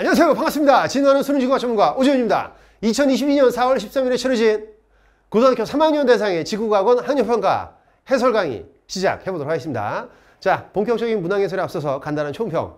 안녕하세요 반갑습니다 진화는 수능지구학 전문가 오지훈입니다 2022년 4월 13일에 치러진 고등학교 3학년 대상의 지구과학원 학력평가 해설 강의 시작해보도록 하겠습니다 자 본격적인 문항 해설에 앞서서 간단한 총평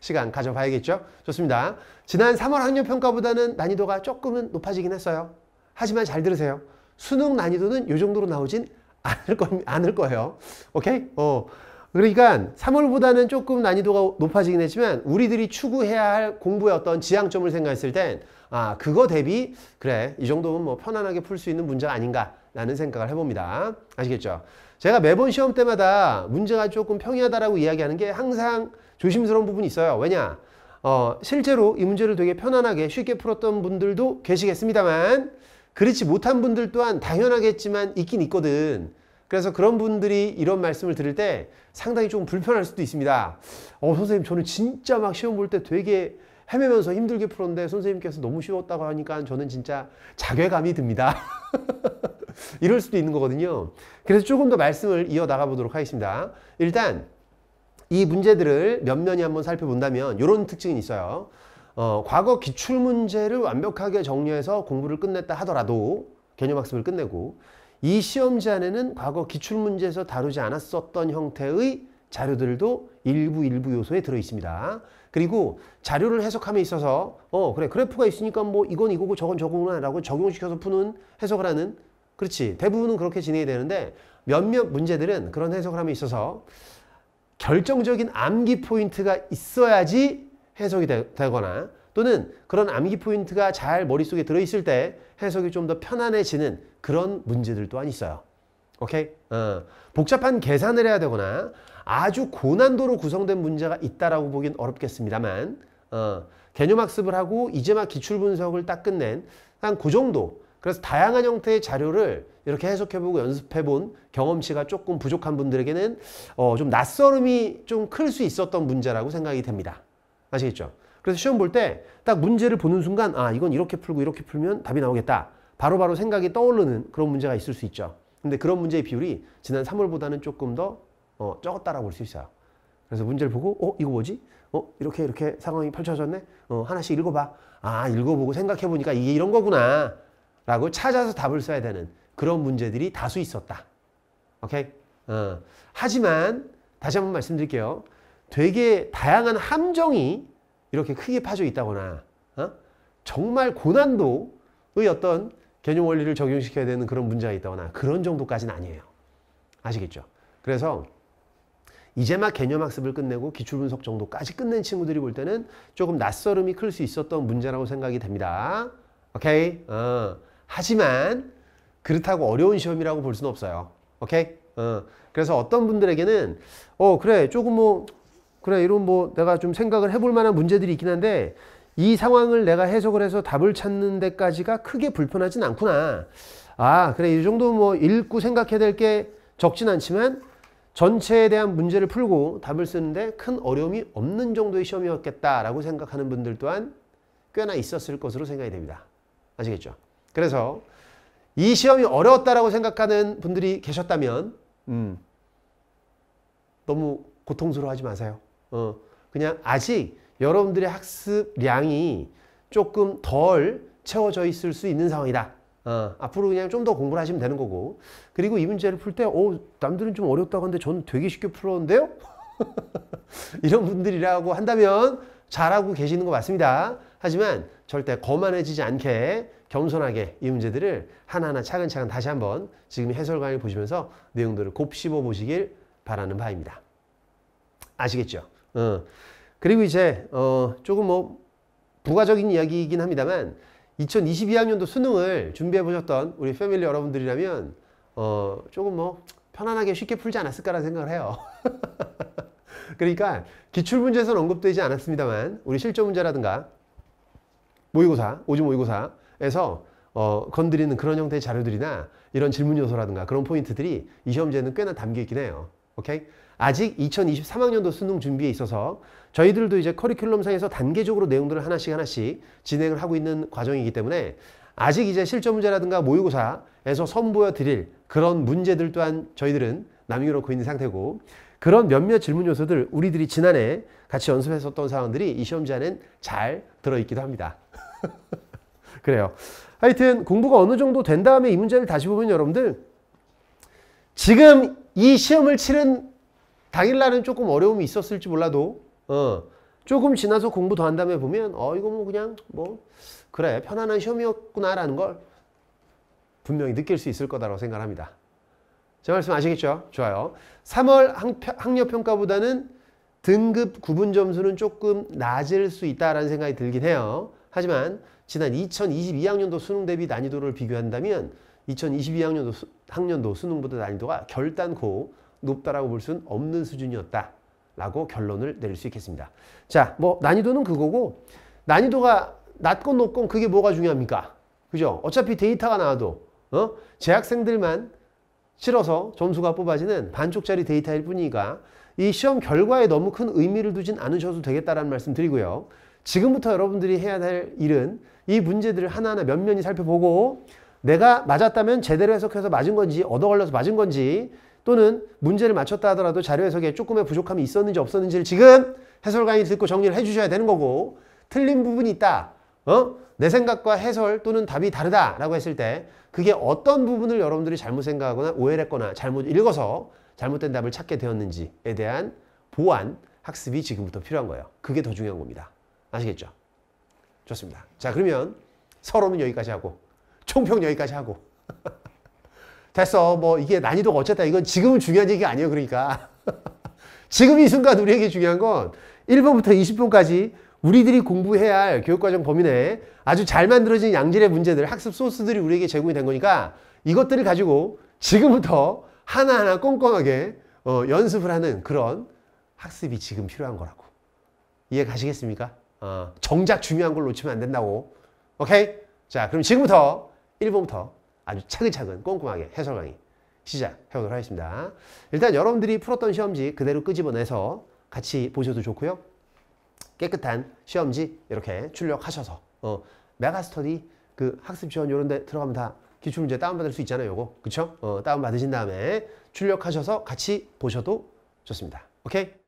시간 가져봐야겠죠 좋습니다 지난 3월 학력평가보다는 난이도가 조금은 높아지긴 했어요 하지만 잘 들으세요 수능 난이도는 요 정도로 나오진 않을, 거, 않을 거예요 오케이? 어. 그러니까 3월보다는 조금 난이도가 높아지긴 했지만 우리들이 추구해야 할 공부의 어떤 지향점을 생각했을 땐 아, 그거 대비 그래 이 정도면 뭐 편안하게 풀 수 있는 문제 아닌가라는 생각을 해봅니다. 아시겠죠? 제가 매번 시험 때마다 문제가 조금 평이하다라고 이야기하는 게 항상 조심스러운 부분이 있어요. 왜냐? 어, 실제로 이 문제를 되게 편안하게 쉽게 풀었던 분들도 계시겠습니다만 그렇지 못한 분들 또한 당연하겠지만 있긴 있거든. 그래서 그런 분들이 이런 말씀을 드릴 때 상당히 좀 불편할 수도 있습니다. 어, 선생님, 저는 진짜 막 시험 볼 때 되게 헤매면서 힘들게 풀었는데 선생님께서 너무 쉬웠다고 하니까 저는 진짜 자괴감이 듭니다. 이럴 수도 있는 거거든요. 그래서 조금 더 말씀을 이어나가 보도록 하겠습니다. 일단 이 문제들을 면면히 한번 살펴본다면 이런 특징이 있어요. 어, 과거 기출문제를 완벽하게 정리해서 공부를 끝냈다 하더라도 개념학습을 끝내고 이 시험지안에는 과거 기출문제에서 다루지 않았었던 형태의 자료들도 일부 일부 요소에 들어 있습니다. 그리고 자료를 해석함에 있어서 어 그래 그래프가 있으니까 뭐 이건 이거고 저건 저거구나 라고 적용시켜서 푸는 해석을 하는 그렇지 대부분은 그렇게 진행이 되는데 몇몇 문제들은 그런 해석을 함에 있어서 결정적인 암기 포인트가 있어야지 해석이 되, 거나 또는 그런 암기 포인트가 잘 머릿속에 들어있을 때 해석이 좀 더 편안해지는 그런 문제들 또한 있어요. 오케이? 어, 복잡한 계산을 해야 되거나 아주 고난도로 구성된 문제가 있다라고 보긴 어렵겠습니다만 어, 개념 학습을 하고 이제 막 기출 분석을 딱 끝낸 한그 정도 그래서 다양한 형태의 자료를 이렇게 해석해보고 연습해본 경험치가 조금 부족한 분들에게는 어, 좀 낯설음이 좀 클 수 있었던 문제라고 생각이 됩니다. 아시겠죠? 그래서 시험 볼 때 딱 문제를 보는 순간 아 이건 이렇게 풀고 이렇게 풀면 답이 나오겠다. 바로바로 생각이 떠오르는 그런 문제가 있을 수 있죠. 근데 그런 문제의 비율이 지난 3월보다는 조금 더 어, 적었다라고 볼 수 있어요. 그래서 문제를 보고 어 이거 뭐지? 어 이렇게 이렇게 상황이 펼쳐졌네. 어 하나씩 읽어봐. 아 읽어보고 생각해 보니까 이게 이런 거구나. 라고 찾아서 답을 써야 되는 그런 문제들이 다수 있었다. 오케이? 어. 하지만 다시 한 번 말씀드릴게요. 되게 다양한 함정이 이렇게 크게 파져 있다거나 어? 정말 고난도의 어떤 개념 원리를 적용시켜야 되는 그런 문제가 있다거나 그런 정도까지는 아니에요. 아시겠죠? 그래서 이제 막 개념 학습을 끝내고 기출 분석 정도까지 끝낸 친구들이 볼 때는 조금 낯설음이 클 수 있었던 문제라고 생각이 됩니다. 오케이? 어. 하지만 그렇다고 어려운 시험이라고 볼 수는 없어요. 오케이? 어. 그래서 어떤 분들에게는 어 그래 조금 뭐 그래 이런 뭐 내가 좀 생각을 해볼 만한 문제들이 있긴 한데 이 상황을 내가 해석을 해서 답을 찾는 데까지가 크게 불편하진 않구나. 아, 그래. 이 정도 뭐 읽고 생각해야 될 게 적진 않지만 전체에 대한 문제를 풀고 답을 쓰는데 큰 어려움이 없는 정도의 시험이었겠다라고 생각하는 분들 또한 꽤나 있었을 것으로 생각이 됩니다. 아시겠죠? 그래서 이 시험이 어려웠다라고 생각하는 분들이 계셨다면 음, 너무 고통스러워하지 마세요. 어, 그냥 아직 여러분들의 학습량이 조금 덜 채워져 있을 수 있는 상황이다. 어, 앞으로 그냥 좀 더 공부를 하시면 되는 거고 그리고 이 문제를 풀때 어, 남들은 좀 어렵다고 하는데 저는 되게 쉽게 풀었는데요? 이런 분들이라고 한다면 잘하고 계시는 거 맞습니다. 하지만 절대 거만해지지 않게 겸손하게 이 문제들을 하나하나 차근차근 다시 한번 지금 해설 강의 보시면서 내용들을 곱씹어 보시길 바라는 바입니다. 아시겠죠? 어. 그리고 이제 어 조금 뭐 부가적인 이야기이긴 합니다만 2022학년도 수능을 준비해 보셨던 우리 패밀리 여러분들이라면 어 조금 뭐 편안하게 쉽게 풀지 않았을까라는 생각을 해요. 그러니까 기출문제에서는 언급되지 않았습니다만 우리 실조문제라든가 모의고사, 오지 모의고사에서 어, 건드리는 그런 형태의 자료들이나 이런 질문 요소라든가 그런 포인트들이 이 시험제는 꽤나 담겨 있긴 해요. 오케이? 아직 2023학년도 수능 준비에 있어서 저희들도 이제 커리큘럼상에서 단계적으로 내용들을 하나씩 하나씩 진행을 하고 있는 과정이기 때문에 아직 이제 실전 문제라든가 모의고사에서 선보여 드릴 그런 문제들 또한 저희들은 남겨놓고 있는 상태고 그런 몇몇 질문 요소들 우리들이 지난해 같이 연습했었던 사항들이 이 시험지 안엔 잘 들어있기도 합니다. 그래요. 하여튼 공부가 어느 정도 된 다음에 이 문제를 다시 보면 여러분들 지금 이 시험을 치른 당일날은 조금 어려움이 있었을지 몰라도 어, 조금 지나서 공부 더 한 다음에 보면 어 이거 뭐 그냥 뭐 그래 편안한 시험이었구나라는 걸 분명히 느낄 수 있을 거다라고 생각합니다. 제 말씀 아시겠죠? 좋아요. 3월 학력평가보다는 등급 구분 점수는 조금 낮을 수 있다라는 생각이 들긴 해요. 하지만 지난 2022학년도 수능 대비 난이도를 비교한다면 2022학년도 학년도 수능보다 난이도가 결단코 높다라고 볼 수는 없는 수준이었다. 라고 결론을 내릴 수 있겠습니다. 자, 뭐 난이도는 그거고 난이도가 낮건 높건 그게 뭐가 중요합니까? 그죠? 어차피 데이터가 나와도 어? 재학생들만 실어서 점수가 뽑아지는 반쪽짜리 데이터일 뿐이니까 이 시험 결과에 너무 큰 의미를 두진 않으셔도 되겠다라는 말씀 드리고요. 지금부터 여러분들이 해야 될 일은 이 문제들을 하나하나 면면히 살펴보고 내가 맞았다면 제대로 해석해서 맞은 건지 얻어 걸려서 맞은 건지 또는 문제를 맞췄다 하더라도 자료 해석에 조금의 부족함이 있었는지 없었는지를 지금 해설 강의 듣고 정리를 해주셔야 되는 거고 틀린 부분이 있다. 어? 내 생각과 해설 또는 답이 다르다라고 했을 때 그게 어떤 부분을 여러분들이 잘못 생각하거나 오해를 했거나 잘못 읽어서 잘못된 답을 찾게 되었는지에 대한 보완, 학습이 지금부터 필요한 거예요. 그게 더 중요한 겁니다. 아시겠죠? 좋습니다. 자 그러면 서론은 여기까지 하고 총평 여기까지 하고. 됐어. 뭐 이게 난이도가 어쨌다. 이건 지금은 중요한 얘기 아니에요. 그러니까. 지금 이 순간 우리에게 중요한 건 1번부터 20번까지 우리들이 공부해야 할 교육과정 범위 내에 아주 잘 만들어진 양질의 문제들, 학습 소스들이 우리에게 제공이 된 거니까 이것들을 가지고 지금부터 하나하나 꼼꼼하게 어, 연습을 하는 그런 학습이 지금 필요한 거라고. 이해 가시겠습니까? 어, 정작 중요한 걸 놓치면 안 된다고. 오케이? 자, 그럼 지금부터 1번부터 아주 차근차근 꼼꼼하게 해설 강의 시작해보도록 하겠습니다. 일단 여러분들이 풀었던 시험지 그대로 끄집어내서 같이 보셔도 좋고요. 깨끗한 시험지 이렇게 출력하셔서 어, 메가스터디 그 학습 지원 이런 데 들어가면 다 기출문제 다운받을 수 있잖아요. 요거 그쵸? 어, 다운받으신 다음에 출력하셔서 같이 보셔도 좋습니다. 오케이?